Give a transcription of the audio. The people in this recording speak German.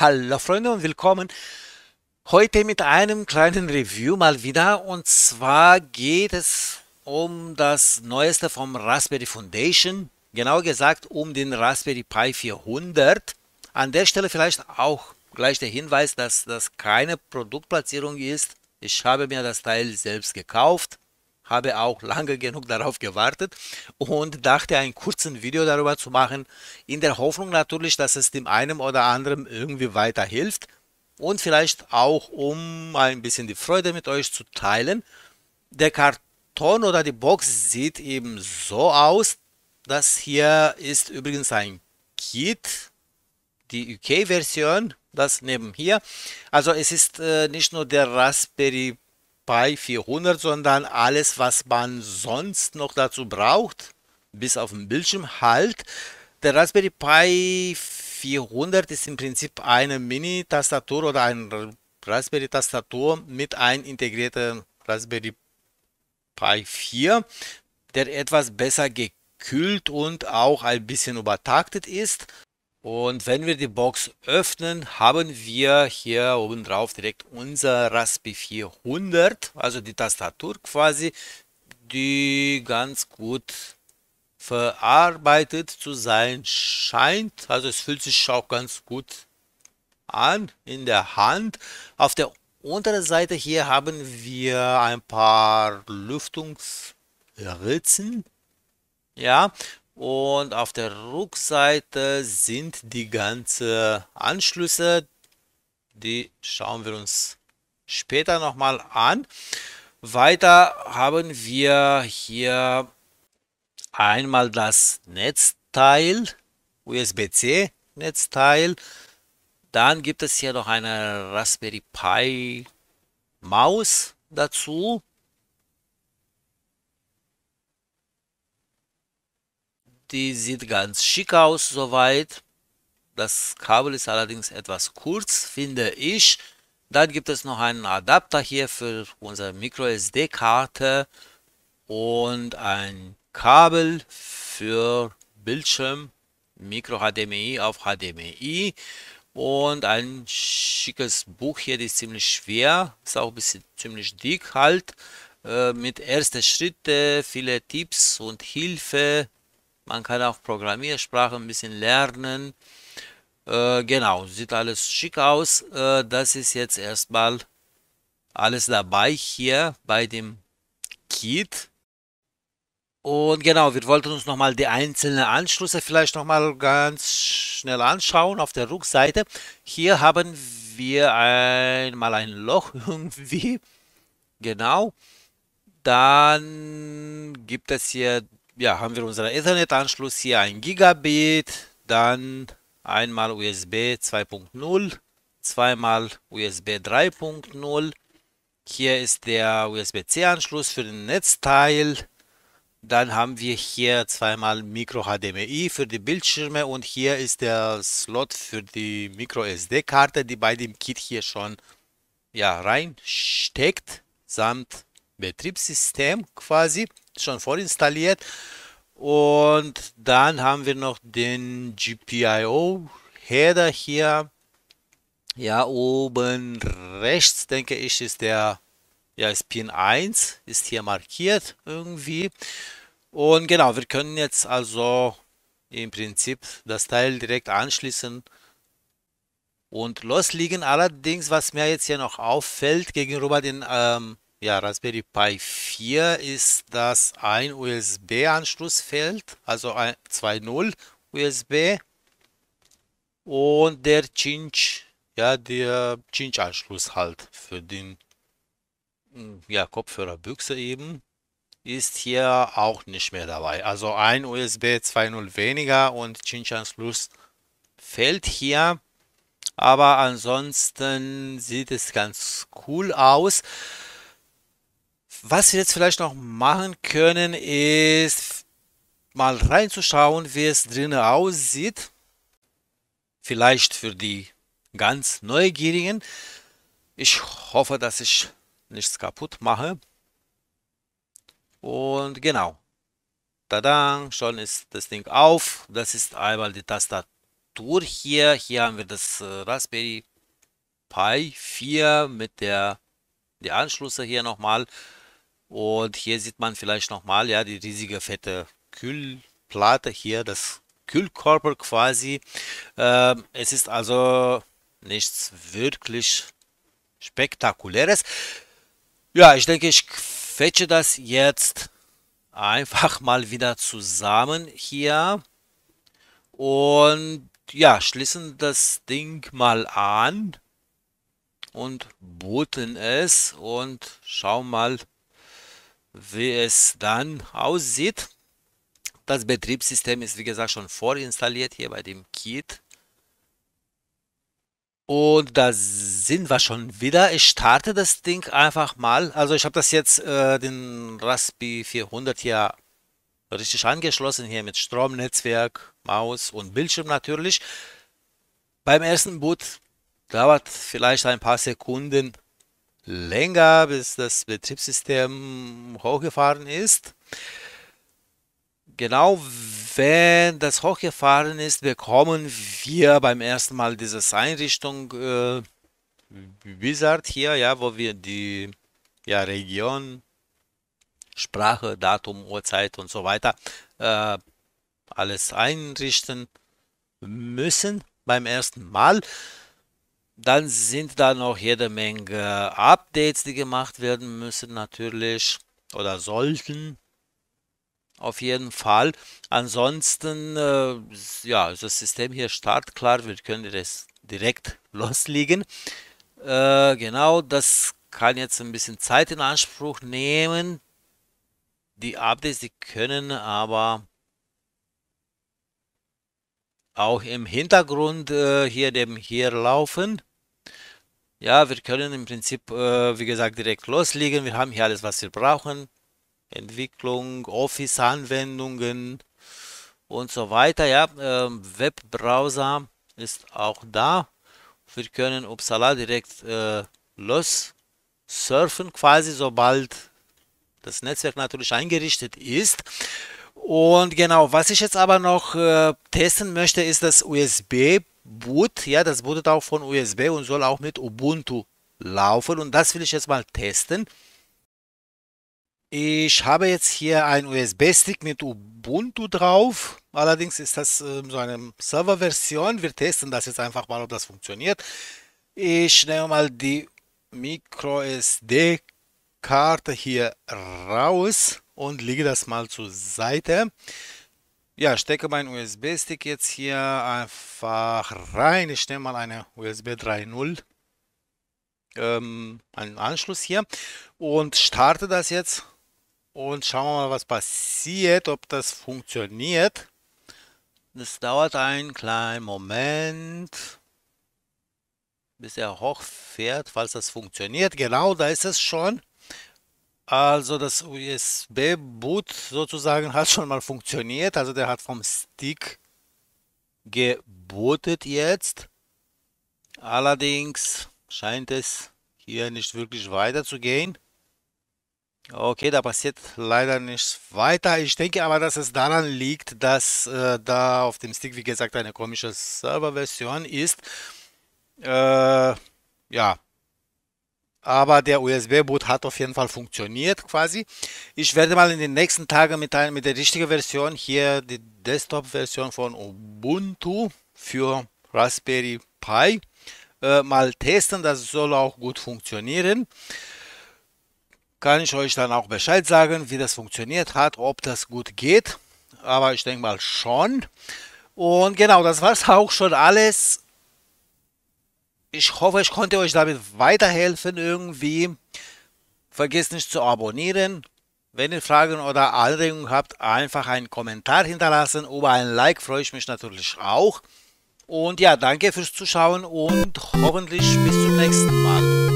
Hallo Freunde und willkommen. Heute mit einem kleinen Review mal wieder und zwar geht es um das neueste vom Raspberry Foundation, genau gesagt um den Raspberry Pi 400. An der Stelle vielleicht auch gleich der Hinweis, dass das keine Produktplatzierung ist. Ich habe mir das Teil selbst gekauft habe auch lange genug darauf gewartet und dachte, ein kurzes Video darüber zu machen, in der Hoffnung natürlich, dass es dem einen oder anderen irgendwie weiterhilft und vielleicht auch, um ein bisschen die Freude mit euch zu teilen. Der Karton oder die Box sieht eben so aus. Das hier ist übrigens ein Kit, die UK-Version, das neben hier. Also es ist äh, nicht nur der Raspberry bei 400, sondern alles, was man sonst noch dazu braucht, bis auf den Bildschirm halt. Der Raspberry Pi 400 ist im Prinzip eine Mini-Tastatur oder eine Raspberry-Tastatur mit einem integrierten Raspberry Pi 4, der etwas besser gekühlt und auch ein bisschen übertaktet ist. Und wenn wir die Box öffnen, haben wir hier oben drauf direkt unser Raspi 400, also die Tastatur quasi, die ganz gut verarbeitet zu sein scheint. Also es fühlt sich auch ganz gut an in der Hand. Auf der unteren Seite hier haben wir ein paar Lüftungsritzen. Ja, und auf der Rückseite sind die ganzen Anschlüsse. Die schauen wir uns später nochmal an. Weiter haben wir hier einmal das Netzteil, USB-C Netzteil. Dann gibt es hier noch eine Raspberry Pi Maus dazu. Die sieht ganz schick aus soweit. Das Kabel ist allerdings etwas kurz, finde ich. Dann gibt es noch einen Adapter hier für unsere MicroSD-Karte und ein Kabel für Bildschirm Micro HDMI auf HDMI und ein schickes Buch hier, das ist ziemlich schwer, ist auch ein bisschen ziemlich dick halt, äh, mit ersten Schritte, viele Tipps und Hilfe man kann auch Programmiersprache ein bisschen lernen. Äh, genau, sieht alles schick aus. Äh, das ist jetzt erstmal alles dabei hier bei dem Kit. Und genau, wir wollten uns nochmal die einzelnen Anschlüsse vielleicht nochmal ganz schnell anschauen auf der Rückseite. Hier haben wir einmal ein Loch irgendwie. Genau. Dann gibt es hier ja, haben wir unseren Ethernet-Anschluss hier ein Gigabit, dann einmal USB 2.0, zweimal USB 3.0. Hier ist der USB-C-Anschluss für den Netzteil. Dann haben wir hier zweimal Micro HDMI für die Bildschirme und hier ist der Slot für die Micro SD-Karte, die bei dem Kit hier schon ja, reinsteckt, samt Betriebssystem quasi schon vorinstalliert. Und dann haben wir noch den GPIO-Header hier. Ja, oben rechts, denke ich, ist der ja, ist Pin 1, ist hier markiert irgendwie. Und genau, wir können jetzt also im Prinzip das Teil direkt anschließen und loslegen. Allerdings, was mir jetzt hier noch auffällt gegenüber den ähm, ja, Raspberry Pi 4 ist das ein USB-Anschlussfeld, also ein 2.0 USB und der Cinch, ja, der Cinch-Anschluss halt für den hm, ja, Kopfhörerbüchse eben ist hier auch nicht mehr dabei. Also ein USB 2.0 weniger und Cinch-Anschluss fällt hier. Aber ansonsten sieht es ganz cool aus. Was wir jetzt vielleicht noch machen können, ist mal reinzuschauen, wie es drinnen aussieht. Vielleicht für die ganz Neugierigen. Ich hoffe, dass ich nichts kaputt mache. Und genau. Tada, schon ist das Ding auf. Das ist einmal die Tastatur hier. Hier haben wir das äh, Raspberry Pi 4 mit der die Anschlüsse hier nochmal. mal und hier sieht man vielleicht nochmal, ja, die riesige fette Kühlplatte hier, das Kühlkörper quasi. Ähm, es ist also nichts wirklich Spektakuläres. Ja, ich denke, ich fetche das jetzt einfach mal wieder zusammen hier und ja, schließen das Ding mal an und booten es und schauen mal, wie es dann aussieht. Das Betriebssystem ist wie gesagt schon vorinstalliert hier bei dem Kit. Und da sind wir schon wieder. Ich starte das Ding einfach mal. Also ich habe das jetzt äh, den Raspi 400 hier richtig angeschlossen. Hier mit Strom, Netzwerk, Maus und Bildschirm natürlich. Beim ersten Boot dauert vielleicht ein paar Sekunden, länger, bis das Betriebssystem hochgefahren ist. Genau wenn das hochgefahren ist, bekommen wir beim ersten Mal diese Einrichtung äh, Wizard hier, ja, wo wir die ja, Region, Sprache, Datum, Uhrzeit und so weiter äh, alles einrichten müssen beim ersten Mal dann sind da noch jede Menge Updates, die gemacht werden müssen natürlich oder sollten. Auf jeden Fall. Ansonsten, äh, ja, ist das System hier startklar. Wir können das direkt loslegen. Äh, genau, das kann jetzt ein bisschen Zeit in Anspruch nehmen. Die Updates, die können aber auch im Hintergrund äh, hier dem hier laufen. Ja, wir können im Prinzip, äh, wie gesagt, direkt loslegen. Wir haben hier alles, was wir brauchen. Entwicklung, Office-Anwendungen und so weiter. Ja, äh, Webbrowser ist auch da. Wir können Uppsala direkt äh, los surfen quasi, sobald das Netzwerk natürlich eingerichtet ist. Und genau, was ich jetzt aber noch äh, testen möchte, ist das USB Boot, ja, das bootet auch von USB und soll auch mit Ubuntu laufen und das will ich jetzt mal testen. Ich habe jetzt hier einen USB-Stick mit Ubuntu drauf. Allerdings ist das äh, so eine Server-Version. Wir testen das jetzt einfach mal, ob das funktioniert. Ich nehme mal die MicroSD-Karte hier raus und lege das mal zur Seite. Ja, stecke meinen USB-Stick jetzt hier einfach rein. Ich nehme mal eine USB 3.0 ähm, einen Anschluss hier und starte das jetzt und schauen wir mal, was passiert, ob das funktioniert. Das dauert einen kleinen Moment, bis er hochfährt, falls das funktioniert. Genau, da ist es schon. Also das USB-Boot sozusagen hat schon mal funktioniert. Also der hat vom Stick gebootet jetzt. Allerdings scheint es hier nicht wirklich weiterzugehen. Okay, da passiert leider nichts weiter. Ich denke aber, dass es daran liegt, dass äh, da auf dem Stick, wie gesagt, eine komische Serverversion ist. Äh, ja, aber der USB-Boot hat auf jeden Fall funktioniert quasi. Ich werde mal in den nächsten Tagen mit, mit der richtigen Version hier die Desktop-Version von Ubuntu für Raspberry Pi äh, mal testen. Das soll auch gut funktionieren. Kann ich euch dann auch Bescheid sagen, wie das funktioniert hat, ob das gut geht. Aber ich denke mal schon. Und genau, das war es auch schon alles ich hoffe, ich konnte euch damit weiterhelfen irgendwie. Vergesst nicht zu abonnieren. Wenn ihr Fragen oder Anregungen habt, einfach einen Kommentar hinterlassen. Über ein Like freue ich mich natürlich auch. Und ja, danke fürs Zuschauen und hoffentlich bis zum nächsten Mal.